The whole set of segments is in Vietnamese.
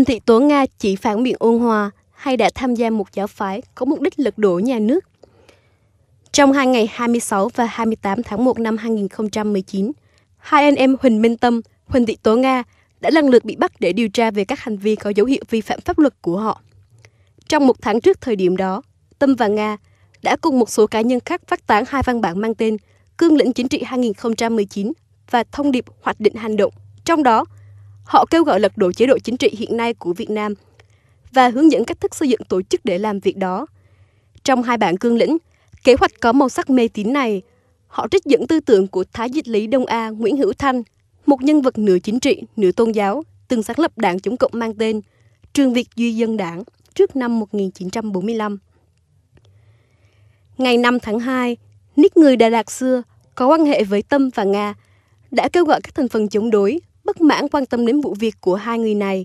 Đinh Thị Tố Nga chỉ phản biện ôn hòa hay đã tham gia một giáo phái có mục đích lật đổ nhà nước. Trong hai ngày 26 và 28 tháng 1 năm 2019, hai anh em Huỳnh Minh Tâm, Huỳnh Thị Tố Nga đã lần lượt bị bắt để điều tra về các hành vi có dấu hiệu vi phạm pháp luật của họ. Trong một tháng trước thời điểm đó, Tâm và Nga đã cùng một số cá nhân khác phát tán hai văn bản mang tên Cương lĩnh chính trị 2019 và thông điệp hoạch định hành động. Trong đó, Họ kêu gọi lật đổ chế độ chính trị hiện nay của Việt Nam và hướng dẫn cách thức xây dựng tổ chức để làm việc đó. Trong hai bản cương lĩnh, kế hoạch có màu sắc mê tín này, họ trích dẫn tư tưởng của Thái Dịch Lý Đông A Nguyễn Hữu Thanh, một nhân vật nửa chính trị, nửa tôn giáo, từng sáng lập đảng chống cộng mang tên Trường Việt Duy Dân Đảng trước năm 1945. Ngày 5 tháng 2, Nick người Đà Lạt xưa có quan hệ với Tâm và Nga đã kêu gọi các thành phần chống đối bất mãn quan tâm đến vụ việc của hai người này.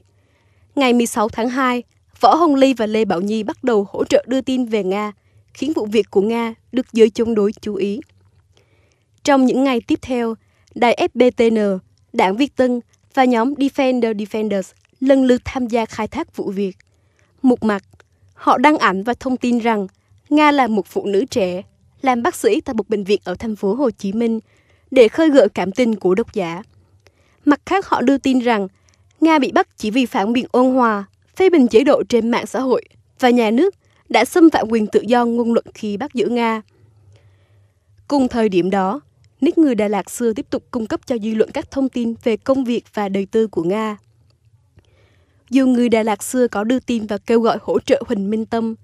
Ngày 16 tháng 2, Võ Hồng Ly và Lê Bảo Nhi bắt đầu hỗ trợ đưa tin về Nga, khiến vụ việc của Nga được giới chống đối chú ý. Trong những ngày tiếp theo, đài FBTN, đảng Việt Tân và nhóm Defender Defenders lần lượt tham gia khai thác vụ việc. Một mặt, họ đăng ảnh và thông tin rằng Nga là một phụ nữ trẻ, làm bác sĩ tại một bệnh viện ở thành phố Hồ Chí Minh để khơi gợi cảm tình của độc giả. Mặt khác họ đưa tin rằng Nga bị bắt chỉ vì phản biện ôn hòa, phê bình chế độ trên mạng xã hội và nhà nước đã xâm phạm quyền tự do ngôn luận khi bắt giữ Nga. Cùng thời điểm đó, Nick người Đà Lạt xưa tiếp tục cung cấp cho dư luận các thông tin về công việc và đời tư của Nga. Dù người Đà Lạt xưa có đưa tin và kêu gọi hỗ trợ Huỳnh Minh Tâm,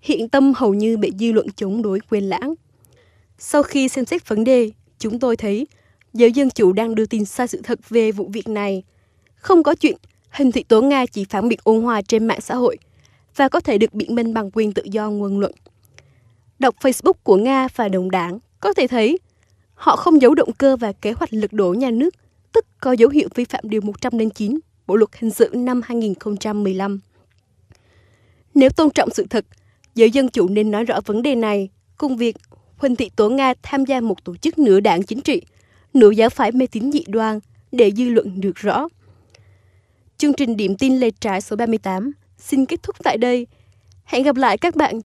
hiện Tâm hầu như bị dư luận chống đối quên lãng. Sau khi xem xét vấn đề, chúng tôi thấy giới dân chủ đang đưa tin sai sự thật về vụ việc này. Không có chuyện, Hình Thị Tố Nga chỉ phản biện ôn hòa trên mạng xã hội và có thể được biện minh bằng quyền tự do ngôn luận. Đọc Facebook của Nga và đồng đảng có thể thấy họ không giấu động cơ và kế hoạch lực đổ nhà nước, tức có dấu hiệu vi phạm Điều 109 Bộ Luật Hình sự năm 2015. Nếu tôn trọng sự thật, giới dân chủ nên nói rõ vấn đề này, cùng việc Huỳnh Thị Tố Nga tham gia một tổ chức nửa đảng chính trị nữ giáo phái mê tín dị đoan để dư luận được rõ. Chương trình điểm tin lê trái số 38 xin kết thúc tại đây. Hẹn gặp lại các bạn